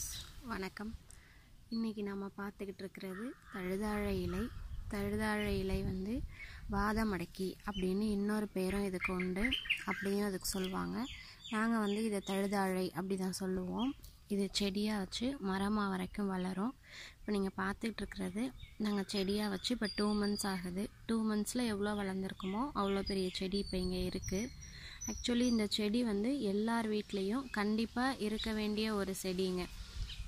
viewers வணக்கம் இன்றைக்கி நம்ம பார்த்துக்கிட்டு இருக்கிறது தழுதாழை இலை தழுதாழை இலை வந்து வாதமடக்கி அப்படின்னு இன்னொரு பேரும் இதுக்கு உண்டு அப்படின்னு அதுக்கு சொல்லுவாங்க நாங்கள் வந்து இதை தழுதாழை அப்படி தான் சொல்லுவோம் இது செடியாக வச்சு மரமாக வரைக்கும் வளரும் இப்போ நீங்கள் பார்த்துக்கிட்டு இருக்கிறது நாங்கள் செடியாக வச்சு இப்போ டூ மந்த்ஸ் ஆகுது டூ மந்த்ஸில் எவ்வளோ வளர்ந்துருக்குமோ அவ்வளோ பெரிய செடி இப்போ இங்கே இருக்குது ஆக்சுவலி இந்த செடி வந்து எல்லார் வீட்லேயும் கண்டிப்பாக இருக்க வேண்டிய ஒரு செடிங்க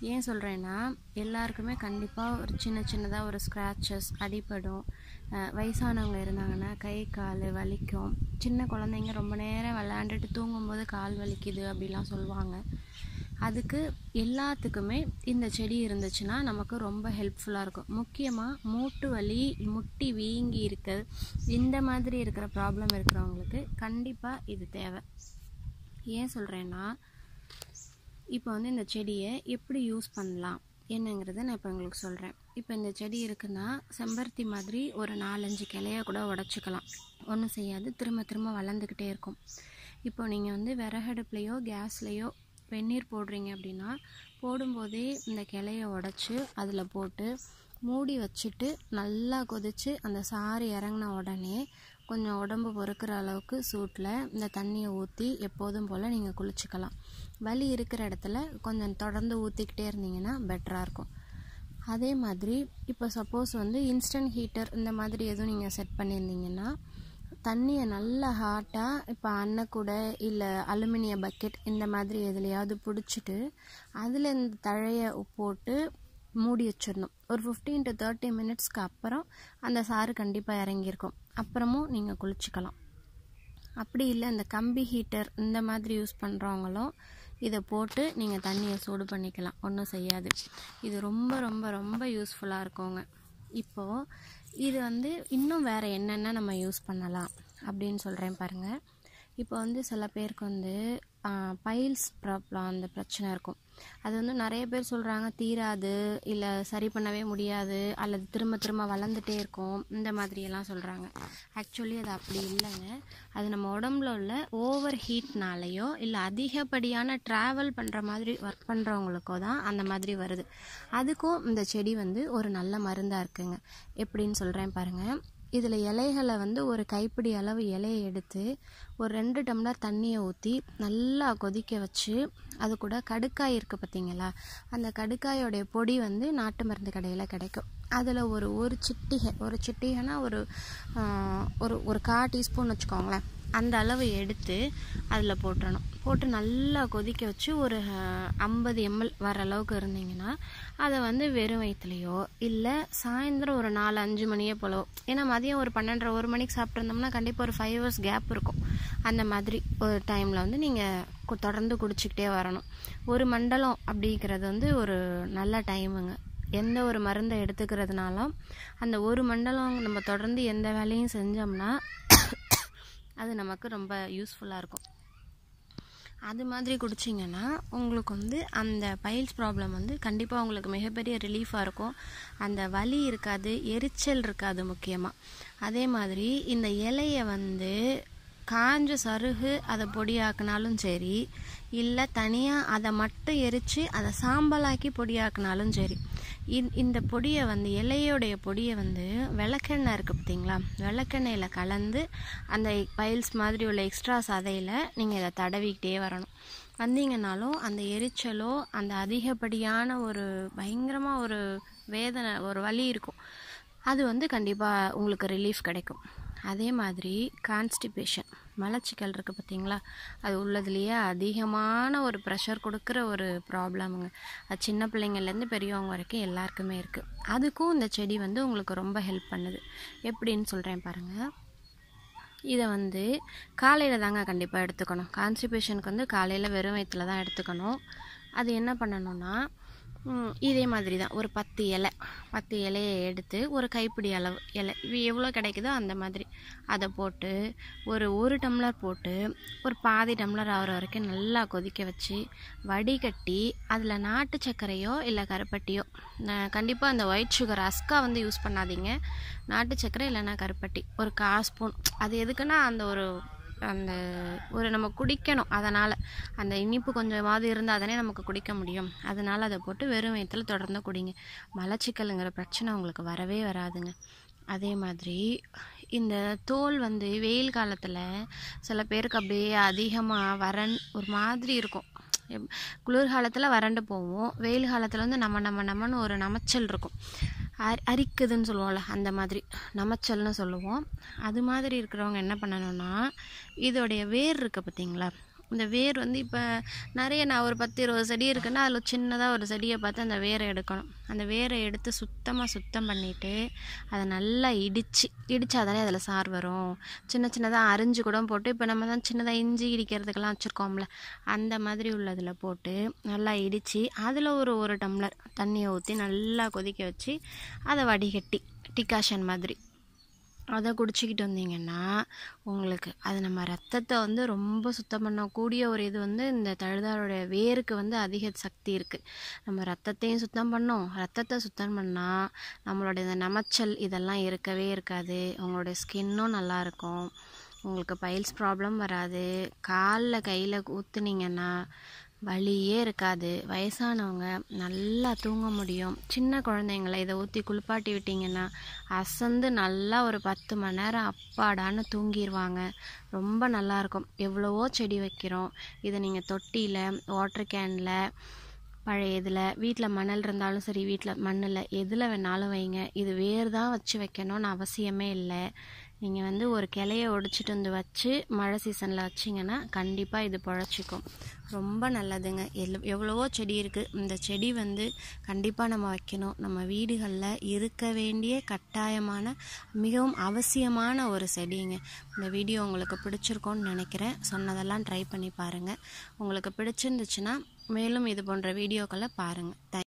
ஏன் சொல்கிறேன்னா எல்லாருக்குமே கண்டிப்பாக ஒரு சின்ன சின்னதாக ஒரு ஸ்க்ராச்சஸ் அடிப்படும் வயசானவங்க இருந்தாங்கன்னா கை கால் வலிக்கும் சின்ன குழந்தைங்க ரொம்ப நேரம் விளையாண்டுட்டு தூங்கும்போது கால் வலிக்குது அப்படிலாம் சொல்லுவாங்க அதுக்கு எல்லாத்துக்குமே இந்த செடி இருந்துச்சுன்னா நமக்கு ரொம்ப ஹெல்ப்ஃபுல்லாக இருக்கும் முக்கியமாக மூட்டு வலி முட்டி வீங்கி இருக்குது இந்த மாதிரி இருக்கிற ப்ராப்ளம் இருக்கிறவங்களுக்கு கண்டிப்பாக இது தேவை ஏன் சொல்கிறேன்னா இப்போ வந்து இந்த செடியை எப்படி யூஸ் பண்ணலாம் என்னங்கிறத நான் இப்போ உங்களுக்கு சொல்கிறேன் இப்போ இந்த செடி இருக்குன்னா செம்பருத்தி மாதிரி ஒரு நாலஞ்சு கிளையை கூட உடச்சிக்கலாம் ஒன்றும் செய்யாது திரும்ப திரும்ப வளர்ந்துக்கிட்டே இருக்கும் இப்போ நீங்கள் வந்து விறகடுப்புலையோ கேஸ்லேயோ வெந்நீர் போடுறீங்க அப்படின்னா போடும்போதே இந்த கிளையை உடச்சி அதில் போட்டு மூடி வச்சுட்டு நல்லா கொதித்து அந்த சாறு இறங்கின உடனே கொஞ்சம் உடம்பு பொறுக்கிற அளவுக்கு சூட்டில் இந்த தண்ணியை ஊற்றி எப்போதும் போல் நீங்கள் குளிச்சுக்கலாம் வலி இருக்கிற இடத்துல கொஞ்சம் தொடர்ந்து ஊற்றிக்கிட்டே இருந்தீங்கன்னா பெட்டராக இருக்கும் அதே மாதிரி இப்போ சப்போஸ் வந்து இன்ஸ்டன்ட் ஹீட்டர் இந்த மாதிரி எதுவும் நீங்கள் செட் பண்ணியிருந்தீங்கன்னா தண்ணியை நல்லா ஹாட்டாக இப்போ அன்னக்கூடை இல்லை அலுமினிய பக்கெட் இந்த மாதிரி எதுலையாவது பிடிச்சிட்டு அதில் இந்த தழையை போட்டு மூடி வச்சிடணும் ஒரு ஃபிஃப்டீன் டு தேர்ட்டி மினிட்ஸ்க்கு அப்புறம் அந்த சாறு கண்டிப்பாக இறங்கியிருக்கும் அப்புறமும் நீங்கள் குளிச்சுக்கலாம் அப்படி இல்லை அந்த கம்பி ஹீட்டர் இந்த மாதிரி யூஸ் பண்ணுறவங்களும் இதை போட்டு நீங்கள் தண்ணியை சூடு பண்ணிக்கலாம் ஒன்றும் செய்யாது இது ரொம்ப ரொம்ப ரொம்ப யூஸ்ஃபுல்லாக இருக்குங்க இப்போது இது வந்து இன்னும் வேறு என்னென்ன நம்ம யூஸ் பண்ணலாம் அப்படின்னு சொல்கிறேன் பாருங்கள் இப்போ வந்து சில பேருக்கு வந்து பைல்ஸ் ப்ராப்ளம் அந்த பிரச்சனை இருக்கும் அது வந்து நிறைய பேர் சொல்கிறாங்க தீராது இல்லை சரி பண்ணவே முடியாது அல்லது திரும்ப திரும்ப வளர்ந்துட்டே இருக்கும் இந்த மாதிரியெல்லாம் சொல்கிறாங்க ஆக்சுவலி அது அப்படி இல்லைங்க அது நம்ம உடம்புல உள்ள ஓவர் ஹீட்னாலேயோ இல்லை அதிகப்படியான ட்ராவல் பண்ணுற மாதிரி ஒர்க் பண்ணுறவங்களுக்கோ தான் அந்த மாதிரி வருது அதுக்கும் இந்த செடி வந்து ஒரு நல்ல மருந்தாக இருக்குங்க எப்படின்னு சொல்கிறேன் பாருங்கள் இதில் இலைகளை வந்து ஒரு கைப்பிடி அளவு இலையை எடுத்து ஒரு ரெண்டு டம்ளர் தண்ணியை ஊற்றி நல்லா கொதிக்க வச்சு அது கூட கடுக்காய் இருக்குது பார்த்தீங்களா அந்த கடுக்காயோடைய பொடி வந்து நாட்டு மருந்து கடையில் கிடைக்கும் அதில் ஒரு ஒரு சிட்டிகை ஒரு சிட்டிகைனா ஒரு ஒரு ஒரு கா டீஸ்பூன் வச்சுக்கோங்களேன் அந்த அளவு எடுத்து அதில் போட்டுறணும் போட்டு நல்லா கொதிக்க வச்சு ஒரு ஐம்பது எம்எல் வர அளவுக்கு இருந்தீங்கன்னா அதை வந்து வெறும் வயிற்றுலையோ இல்லை சாயந்தரம் ஒரு நாலு அஞ்சு மணியே போலவோ ஏன்னா மதியம் ஒரு பன்னெண்டரை ஒரு மணிக்கு சாப்பிட்ருந்தோம்னா கண்டிப்பாக ஒரு ஃபைவ் ஹவர்ஸ் கேப் இருக்கும் அந்த மாதிரி ஒரு டைமில் வந்து நீங்கள் தொடர்ந்து குடிச்சிக்கிட்டே வரணும் ஒரு மண்டலம் அப்படிங்கிறது வந்து ஒரு நல்ல டைமுங்க எந்த ஒரு மருந்தை எடுத்துக்கிறதுனாலும் அந்த ஒரு மண்டலம் நம்ம தொடர்ந்து எந்த வேலையும் செஞ்சோம்னா அது நமக்கு ரொம்ப யூஸ்ஃபுல்லாக இருக்கும் அது மாதிரி குடிச்சிங்கன்னா உங்களுக்கு வந்து அந்த பைல்ஸ் ப்ராப்ளம் வந்து கண்டிப்பாக உங்களுக்கு மிகப்பெரிய ரிலீஃபாக இருக்கும் அந்த வலி இருக்காது எரிச்சல் இருக்காது முக்கியமாக அதே மாதிரி இந்த இலையை வந்து காஞ்ச சருகு அதை பொடியாக்குனாலும் சரி இல்லை தனியாக அதை மட்டும் எரித்து அதை சாம்பலாக்கி பொடியாக்கினாலும் சரி இந்த பொடியை வந்து இலையோடைய பொடியை வந்து விளக்கெண்ணெய் இருக்குது பார்த்தீங்களா விளக்கெண்ணெயில் கலந்து அந்த பைல்ஸ் மாதிரி உள்ள எக்ஸ்ட்ரா சதையில் நீங்கள் இதை தடவிக்கிட்டே வரணும் வந்தீங்கனாலும் அந்த எரிச்சலோ அந்த அதிகப்படியான ஒரு பயங்கரமாக ஒரு வேதனை ஒரு வலி இருக்கும் அது வந்து கண்டிப்பாக உங்களுக்கு ரிலீஃப் கிடைக்கும் அதே மாதிரி கான்ஸ்டிபேஷன் மலச்சிக்கல் இருக்குது பார்த்திங்களா அது உள்ளதுலேயே அதிகமான ஒரு ப்ரெஷர் கொடுக்குற ஒரு ப்ராப்ளமுங்க அது சின்ன பிள்ளைங்கள்லேருந்து பெரியவங்க வரைக்கும் எல்லாருக்குமே இருக்குது அதுக்கும் இந்த செடி வந்து உங்களுக்கு ரொம்ப ஹெல்ப் பண்ணுது எப்படின்னு சொல்கிறேன் பாருங்கள் இதை வந்து காலையில் தாங்க கண்டிப்பாக எடுத்துக்கணும் கான்ஸ்டிபேஷனுக்கு வந்து காலையில் வெறும் வயிற்றில் தான் எடுத்துக்கணும் அது என்ன பண்ணணும்னா இதே மாதிரி தான் ஒரு பத்து இலை பத்து இலையை எடுத்து ஒரு கைப்பிடி அளவு இலை இது எவ்வளோ கிடைக்குதோ அந்த மாதிரி அதை போட்டு ஒரு ஒரு டம்ளர் போட்டு ஒரு பாதி டம்ளர் ஆகிற வரைக்கும் நல்லா கொதிக்க வச்சு வடிகட்டி அதில் நாட்டு சர்க்கரையோ இல்லை கருப்பட்டியோ கண்டிப்பாக அந்த ஒயிட் சுகர் அஸ்கா வந்து யூஸ் பண்ணாதீங்க நாட்டு சர்க்கரை இல்லைன்னா கருப்பட்டி ஒரு கால் ஸ்பூன் அது எதுக்குன்னா அந்த ஒரு அந்த ஒரு நம்ம குடிக்கணும் அதனால் அந்த இனிப்பு கொஞ்சமாவது இருந்தால் தானே நமக்கு குடிக்க முடியும் அதனால் அதை போட்டு வெறும் வயத்தில் தொடர்ந்து குடிங்க மலச்சிக்கலுங்கிற பிரச்சனை உங்களுக்கு வரவே வராதுங்க அதே மாதிரி இந்த தோல் வந்து வெயில் காலத்தில் சில பேருக்கு அப்படியே அதிகமாக வரன் ஒரு மாதிரி இருக்கும் குளிர்காலத்தில் வறண்டு போவோம் வெயில் காலத்தில் வந்து நம்ம நம்ம நம்மன்னு ஒரு நமைச்சல் இருக்கும் அரி அரிக்குதுன்னு சொல்லுவோம்ல அந்த மாதிரி நமச்சல்னு சொல்லுவோம் அது மாதிரி இருக்கிறவங்க என்ன பண்ணணும்னா இதோடைய வேர் இருக்குது பார்த்திங்களா இந்த வேர் வந்து இப்போ நிறைய நான் ஒரு பத்து இருபது செடி இருக்குன்னா அதில் சின்னதாக ஒரு செடியை பார்த்து அந்த வேரை எடுக்கணும் அந்த வேரை எடுத்து சுத்தமாக சுத்தம் பண்ணிவிட்டு அதை நல்லா இடித்து இடித்தாதானே அதில் சார் வரும் சின்ன சின்னதாக அரிஞ்சு கூட போட்டு இப்போ நம்ம தான் சின்னதாக இஞ்சி இடிக்கிறதுக்கெல்லாம் வச்சுருக்கோம்ல அந்த மாதிரி உள்ளதில் போட்டு நல்லா இடித்து அதில் ஒரு ஒரு டம்ளர் தண்ணியை ஊற்றி நல்லா கொதிக்க வச்சு அதை வடிகட்டி டிகாஷன் மாதிரி அதை குடிச்சிக்கிட்டு வந்தீங்கன்னா உங்களுக்கு அது நம்ம ரத்தத்தை வந்து ரொம்ப சுத்தம் பண்ணக்கூடிய ஒரு இது வந்து இந்த தழுதாரோடைய வேருக்கு வந்து அதிக சக்தி இருக்குது நம்ம ரத்தத்தையும் சுத்தம் பண்ணோம் ரத்தத்தை சுத்தம் பண்ணால் நம்மளுடைய இந்த நமைச்சல் இதெல்லாம் இருக்கவே இருக்காது உங்களுடைய ஸ்கின்னும் நல்லாயிருக்கும் உங்களுக்கு பைல்ஸ் ப்ராப்ளம் வராது காலில் கையில் ஊற்றுனீங்கன்னா வழியே இருக்காது வயசானவங்க நல்லா தூங்க முடியும் சின்ன குழந்தைங்கள இதை ஊற்றி குளிப்பாட்டி விட்டிங்கன்னா அசந்து நல்லா ஒரு பத்து மணி நேரம் அப்பாடான்னு தூங்கிடுவாங்க ரொம்ப நல்லாயிருக்கும் எவ்வளவோ செடி வைக்கிறோம் இதை நீங்கள் தொட்டியில் வாட்டர் கேனில் பழைய இதில் வீட்டில் மணல் இருந்தாலும் சரி வீட்டில் மண்ணில் எதில் வேணாலும் வைங்க இது வேர் தான் வச்சு வைக்கணும்னு அவசியமே இல்லை நீங்கள் வந்து ஒரு கிளைய ஒடிச்சிட்டு வந்து வச்சு மழை சீசனில் வச்சிங்கன்னா கண்டிப்பாக இது பழச்சிக்கும் ரொம்ப நல்லதுங்க எல் எவ்வளவோ செடி இருக்குது இந்த செடி வந்து கண்டிப்பாக நம்ம வைக்கணும் நம்ம வீடுகளில் இருக்க வேண்டிய கட்டாயமான மிகவும் அவசியமான ஒரு செடிங்க இந்த வீடியோ உங்களுக்கு பிடிச்சிருக்கோன்னு நினைக்கிறேன் சொன்னதெல்லாம் ட்ரை பண்ணி பாருங்கள் உங்களுக்கு பிடிச்சிருந்துச்சுன்னா மேலும் இது போன்ற வீடியோக்களை பாருங்கள் தேங்க்